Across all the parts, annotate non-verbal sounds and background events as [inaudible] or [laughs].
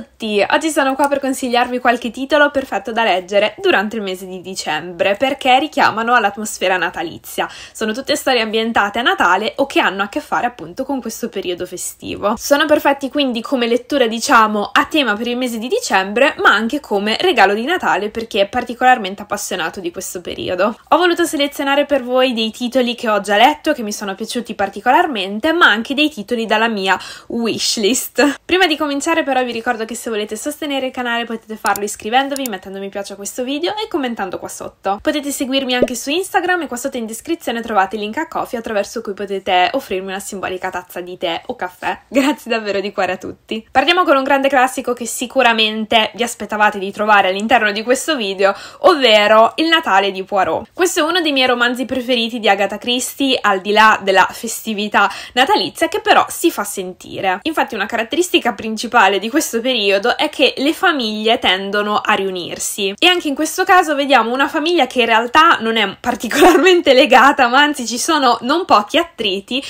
tutti! Oggi sono qua per consigliarvi qualche titolo perfetto da leggere durante il mese di dicembre perché richiamano all'atmosfera natalizia. Sono tutte storie ambientate a Natale o che hanno a che fare appunto con questo periodo festivo. Sono perfetti quindi come lettura diciamo a tema per il mese di dicembre ma anche come regalo di Natale per chi è particolarmente appassionato di questo periodo. Ho voluto selezionare per voi dei titoli che ho già letto che mi sono piaciuti particolarmente ma anche dei titoli dalla mia wishlist. Prima di cominciare però vi ricordo ricordo che se volete sostenere il canale potete farlo iscrivendovi, mettendo mi piace a questo video e commentando qua sotto. Potete seguirmi anche su Instagram e qua sotto in descrizione trovate il link a Coffee attraverso cui potete offrirmi una simbolica tazza di tè o caffè. [laughs] Grazie davvero di cuore a tutti. Partiamo con un grande classico che sicuramente vi aspettavate di trovare all'interno di questo video, ovvero Il Natale di Poirot. Questo è uno dei miei romanzi preferiti di Agatha Christie, al di là della festività natalizia che però si fa sentire. Infatti una caratteristica principale di questo periodo periodo è che le famiglie tendono a riunirsi e anche in questo caso vediamo una famiglia che in realtà non è particolarmente [laughs] legata, ma anzi ci sono non pochi attriti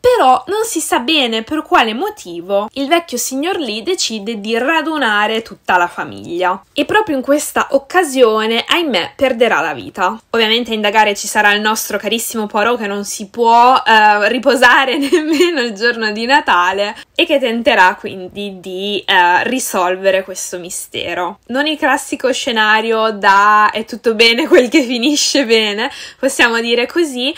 però non si sa bene per quale motivo il vecchio signor Lee decide di radunare tutta la famiglia. E proprio in questa occasione, ahimè, perderà la vita. Ovviamente a indagare ci sarà il nostro carissimo Poirot che non si può eh, riposare [laughs] nemmeno il giorno di Natale e che tenterà quindi di eh, risolvere questo mistero. Non il classico scenario da è tutto bene quel che finisce bene, possiamo dire così,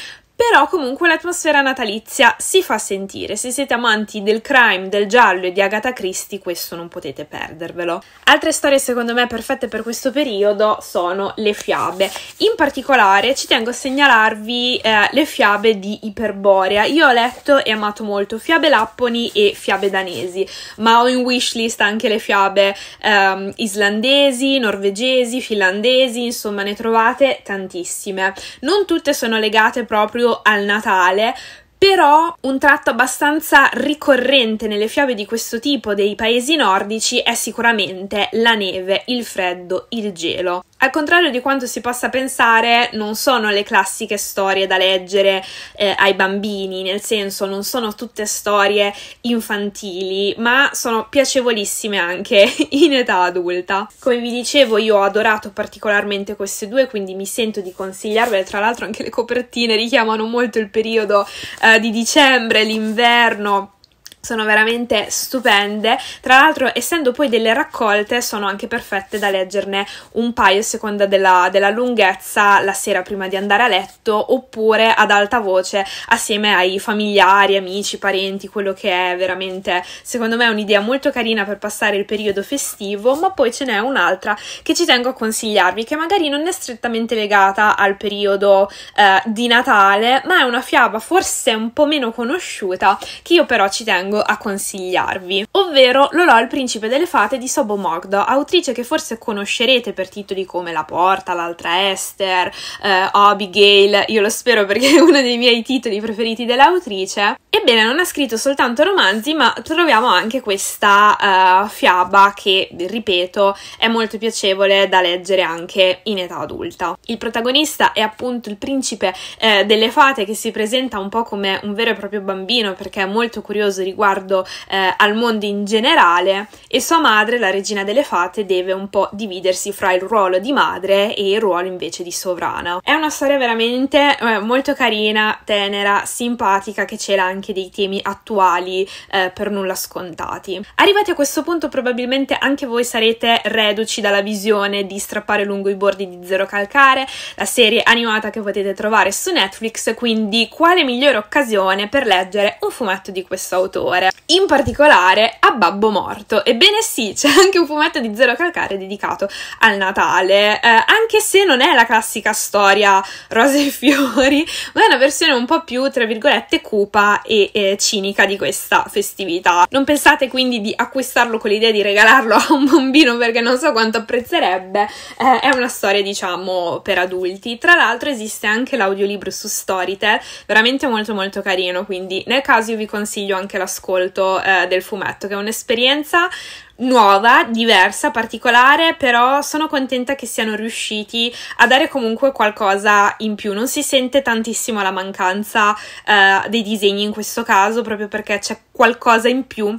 però comunque l'atmosfera natalizia si fa sentire. Se siete amanti del crime, del giallo e di Agatha Christie, questo non potete perdervelo. Altre storie secondo me perfette per questo periodo sono le fiabe. In particolare ci tengo a segnalarvi eh, le fiabe di Iperborea. Io ho letto e amato molto fiabe lapponi e fiabe danesi, ma ho in wishlist anche le fiabe ehm, islandesi, norvegesi, finlandesi, insomma ne trovate tantissime. Non tutte sono legate proprio al Natale, però un tratto abbastanza ricorrente nelle fiabe di questo tipo dei paesi nordici è sicuramente la neve, il freddo, il gelo. Al contrario di quanto si possa pensare, non sono le classiche storie da leggere eh, ai bambini, nel senso non sono tutte storie infantili, ma sono piacevolissime anche [laughs] in età adulta. Come vi dicevo, io ho adorato particolarmente queste due, quindi mi sento di consigliarvele. Tra l'altro anche le copertine richiamano molto il periodo eh, di dicembre, l'inverno sono veramente stupende. Tra l'altro, essendo poi delle raccolte, sono anche perfette da leggerne un paio a seconda della, della, lunghezza la sera prima di andare a letto, oppure ad alta voce assieme ai familiari, amici, parenti, quello che è veramente, secondo me, un'idea molto carina per passare il periodo festivo. Ma poi ce n'è un'altra che ci tengo a consigliarvi, che magari non è strettamente legata al periodo eh, di Natale, ma è una fiaba forse un po' meno conosciuta, che io però ci tengo tengo a consigliarvi, ovvero Lolò il principe delle fate di Sobo Mogdo, autrice che forse conoscerete per titoli come La Porta, L'altra Esther, eh, Abigail, io lo spero perché è uno dei miei titoli preferiti dell'autrice. Ebbene, non ha scritto soltanto romanzi, ma troviamo anche questa uh, fiaba che, ripeto, è molto piacevole da leggere anche in età adulta. Il protagonista è appunto il principe eh, delle fate che si presenta un po' come un vero e proprio bambino perché è molto curioso riguardo riguardo eh, al mondo in generale e sua madre, la regina delle fate, deve un po' dividersi fra il ruolo di madre e il ruolo invece di sovrana. È una storia veramente eh, molto carina, tenera, simpatica che cela anche dei temi attuali eh, per nulla scontati. Arrivati a questo punto probabilmente anche voi sarete reduci dalla visione di strappare lungo i bordi di Zero Calcare, la serie animata che potete trovare su Netflix, quindi quale migliore occasione per leggere un fumetto di questo autore? autore, in particolare a Babbo Morto. Ebbene sì, c'è anche un fumetto di Zero Calcare dedicato al Natale, eh, anche se non è la classica storia rose e fiori, ma è una versione un po' più, tra virgolette, cupa e eh, cinica di questa festività. Non pensate quindi di acquistarlo con l'idea di regalarlo [laughs] a un bambino perché non so quanto apprezzerebbe, eh, è una storia diciamo per adulti. Tra l'altro esiste anche l'audiolibro su Storytel, veramente molto molto carino, quindi nel caso io vi consiglio anche la scuola l'ascolto eh, del fumetto, che è un'esperienza nuova, diversa, particolare, però sono contenta che siano riusciti a dare comunque qualcosa in più. Non si sente tantissimo la mancanza eh, dei disegni in questo caso, proprio perché c'è qualcosa in più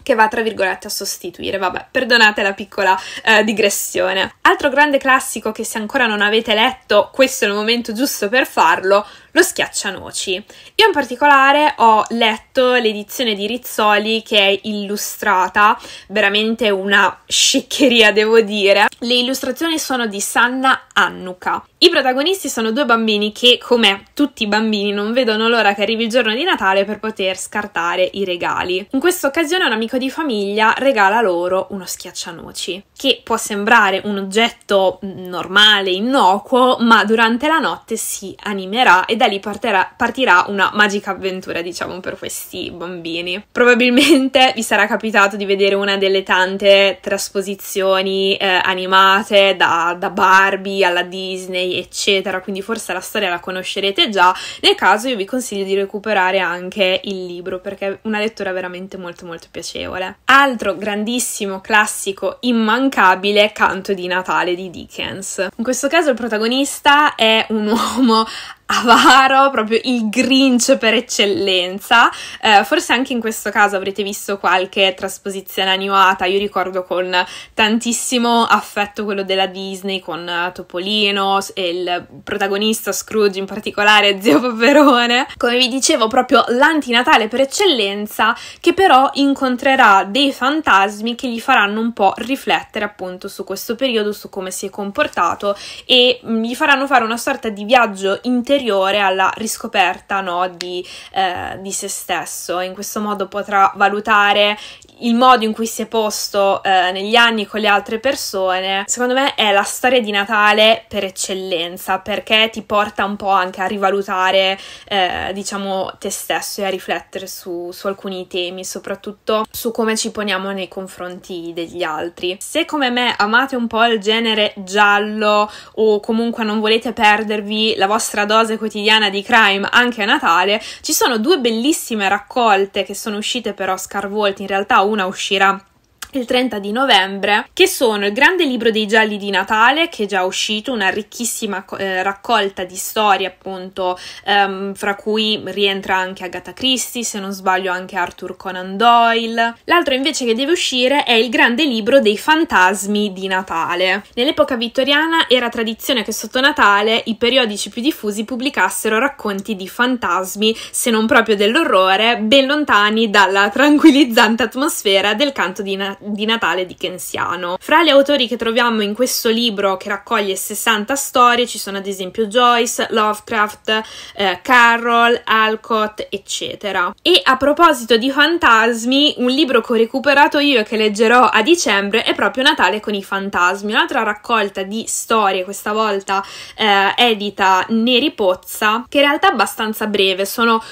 che va tra virgolette a sostituire. Vabbè, perdonate la piccola eh, digressione. Altro grande classico che se ancora non avete letto, questo è il momento giusto per farlo, lo schiaccianoci. Io in particolare ho letto l'edizione di Rizzoli che è illustrata, veramente una sciccheria devo dire. Le illustrazioni sono di Sanna Annuca. I protagonisti sono due bambini che, come tutti i bambini, non vedono l'ora che arrivi il giorno di Natale per poter scartare i regali. In questa occasione un amico di famiglia regala loro uno schiaccianoci, che può sembrare un oggetto normale, innocuo, ma durante la notte si animerà e da lì parterà, partirà una magica avventura, diciamo, per questi bambini. Probabilmente vi sarà capitato di vedere una delle tante trasposizioni eh, animate da, da Barbie alla Disney, eccetera, quindi forse la storia la conoscerete già. Nel caso io vi consiglio di recuperare anche il libro perché è una lettura veramente molto molto piacevole. Altro grandissimo classico immancabile Canto di Natale di Dickens. In questo caso il protagonista è un uomo avaro, proprio il Grinch per eccellenza. Eh, forse anche in questo caso avrete visto qualche trasposizione animata. Io ricordo con tantissimo affetto quello della Disney con eh, Topolino e il protagonista Scrooge in particolare, [laughs] Zio Paperone. Come vi dicevo, proprio l'antinatale per eccellenza che però incontrerà dei fantasmi che gli faranno un po' riflettere appunto su questo periodo, su come si è comportato e mm, gli faranno fare una sorta di viaggio interiore ulteriore alla riscoperta no, di, eh, di se stesso. In questo modo potrà valutare il modo in cui si è posto eh, negli anni con le altre persone, secondo me è la storia di Natale per eccellenza, perché ti porta un po' anche a rivalutare, eh, diciamo, te stesso e a riflettere su, su, alcuni temi, soprattutto su come ci poniamo nei confronti degli altri. Se come me amate un po' il genere giallo o comunque non volete perdervi la vostra dose quotidiana di crime anche a Natale, ci sono due bellissime raccolte che sono uscite però scarvolti in realtà una uscirà il 30 di novembre, che sono il grande libro dei gialli di Natale, che è già uscito, una ricchissima eh, raccolta di storie, appunto, ehm, fra cui rientra anche Agatha Christie, se non sbaglio anche Arthur Conan Doyle. L'altro invece che deve uscire è il grande libro dei fantasmi di Natale. Nell'epoca vittoriana era tradizione che sotto Natale i periodici più diffusi pubblicassero racconti di fantasmi, se non proprio dell'orrore, ben lontani dalla tranquillizzante atmosfera del canto di Natale di Natale di dickensiano. Fra gli autori che troviamo in questo libro, che raccoglie 60 storie, ci sono ad esempio Joyce, Lovecraft, eh, Carroll, Alcott, eccetera. E a proposito di fantasmi, un libro che ho recuperato io e che leggerò a dicembre è proprio Natale con i fantasmi, un'altra raccolta di storie, questa volta eh, edita Neri Pozza, che in realtà è abbastanza breve, sono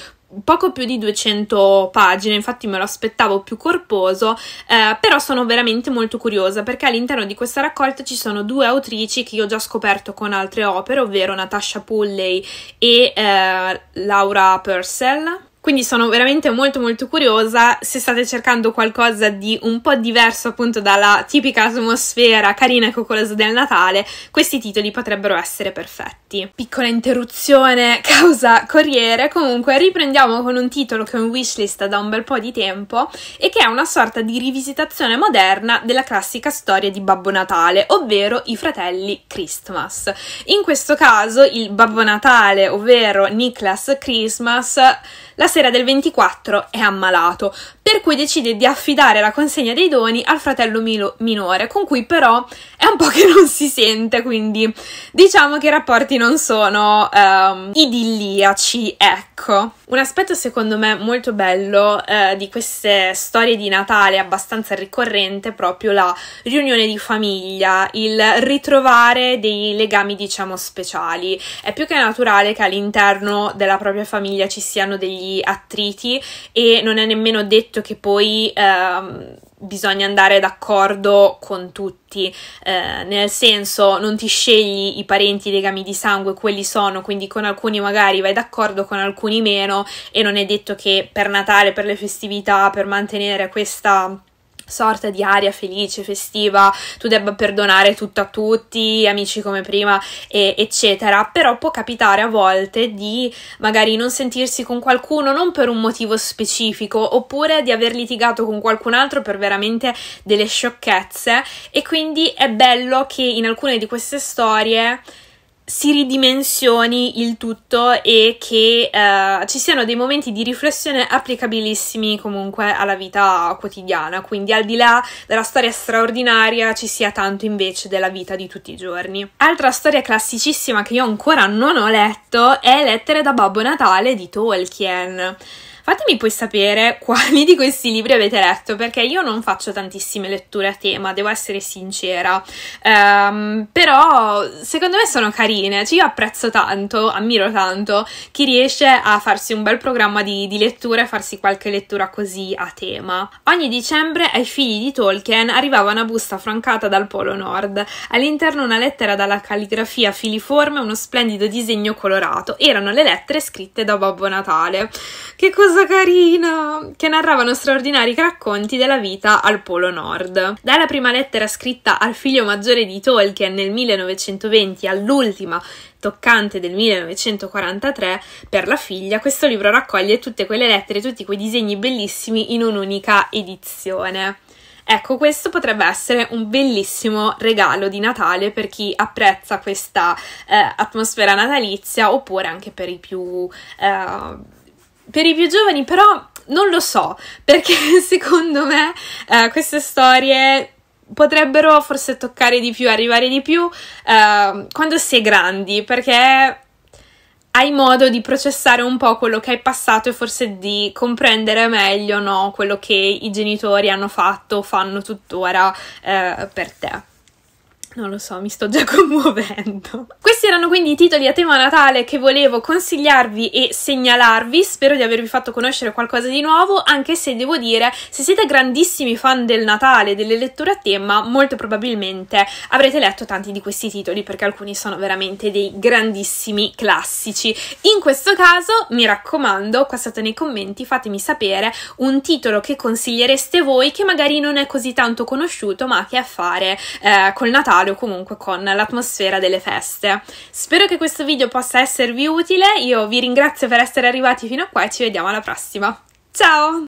poco più di 200 pagine, infatti me lo aspettavo più corposo, eh, però sono veramente molto curiosa perché all'interno di questa raccolta ci sono due autrici che io ho già scoperto con altre opere, ovvero Natasha Pulley e eh, Laura Purcell quindi sono veramente molto molto curiosa se state cercando qualcosa di un po' diverso appunto dalla tipica atmosfera carina e coccolosa del Natale, questi titoli potrebbero essere perfetti. Piccola interruzione [laughs] causa corriere, comunque riprendiamo con un titolo che è un wishlist da un bel po' di tempo e che è una sorta di rivisitazione moderna della classica storia di Babbo Natale, ovvero i fratelli Christmas. In questo caso il Babbo Natale, ovvero Niklas Christmas, la sera del 24 è ammalato, per cui decide di affidare la consegna dei doni al fratello Milo minore, con cui però è un po' che non si sente, quindi diciamo che i rapporti non sono um, idilliaci, ecco. Un aspetto secondo me molto bello eh, di queste storie di Natale abbastanza ricorrente è proprio la riunione di famiglia, il ritrovare dei legami diciamo speciali. È più che naturale che all'interno della propria famiglia ci siano degli attriti e non è nemmeno detto visto che poi ehm, bisogna andare d'accordo con tutti, eh, nel senso non ti scegli i parenti, i legami di sangue, quelli sono, quindi con alcuni magari vai d'accordo, con alcuni meno e non è detto che per Natale, per le festività, per mantenere questa sorta di aria felice, festiva, tu debba perdonare tutto a tutti, amici come prima, e, eccetera. Però può capitare a volte di magari non sentirsi con qualcuno non per un motivo specifico, oppure di aver litigato con qualcun altro per veramente delle sciocchezze. E quindi è bello che in alcune di queste storie si ridimensioni il tutto e che eh, ci siano dei momenti di riflessione applicabilissimi comunque alla vita quotidiana, quindi al di là della storia straordinaria ci sia tanto invece della vita di tutti i giorni. Altra storia classicissima che io ancora non ho letto è Lettere da Babbo Natale di Tolkien. Fatemi poi sapere [laughs] quali di questi libri avete letto, perché io non faccio tantissime letture a tema, devo essere sincera. Um, però secondo me sono carine, cioè io apprezzo tanto, ammiro tanto chi riesce a farsi un bel programma di, di lettura e farsi qualche lettura così a tema. Ogni dicembre ai figli di Tolkien arrivava una busta francata dal Polo Nord, all'interno una lettera dalla calligrafia filiforme e uno splendido disegno colorato. Erano le lettere scritte da Babbo Natale. Che cosa cosa carina! Che narravano straordinari racconti della vita al Polo Nord. Dalla prima lettera scritta al figlio maggiore di Tolkien nel 1920 all'ultima toccante del 1943 per la figlia, questo libro raccoglie tutte quelle lettere, tutti quei disegni bellissimi in un'unica edizione. Ecco, questo potrebbe essere un bellissimo regalo di Natale per chi apprezza questa eh, atmosfera natalizia oppure anche per i più eh, per i più giovani però non lo so, perché [laughs] secondo me eh, queste storie potrebbero forse toccare di più, arrivare di più eh, quando si è grandi, perché hai modo di processare un po' quello che hai passato e forse di comprendere meglio no, quello che i genitori hanno fatto, o fanno tuttora eh, per te. Non lo so, mi sto già [laughs] commuovendo. Questi erano quindi i titoli a tema Natale che volevo consigliarvi e segnalarvi. Spero di avervi fatto conoscere qualcosa di nuovo, anche se devo dire, se siete grandissimi fan del Natale, delle letture a tema, molto probabilmente avrete letto tanti di questi titoli perché alcuni sono veramente dei grandissimi classici. In questo caso, mi raccomando, qua sotto nei commenti fatemi sapere un titolo che consigliereste voi che magari non è così tanto conosciuto, ma che ha a fare eh, col Natale necessario comunque con l'atmosfera delle feste. Spero che questo video possa esservi utile, io vi ringrazio per essere arrivati fino a qua e ci vediamo alla prossima. Ciao!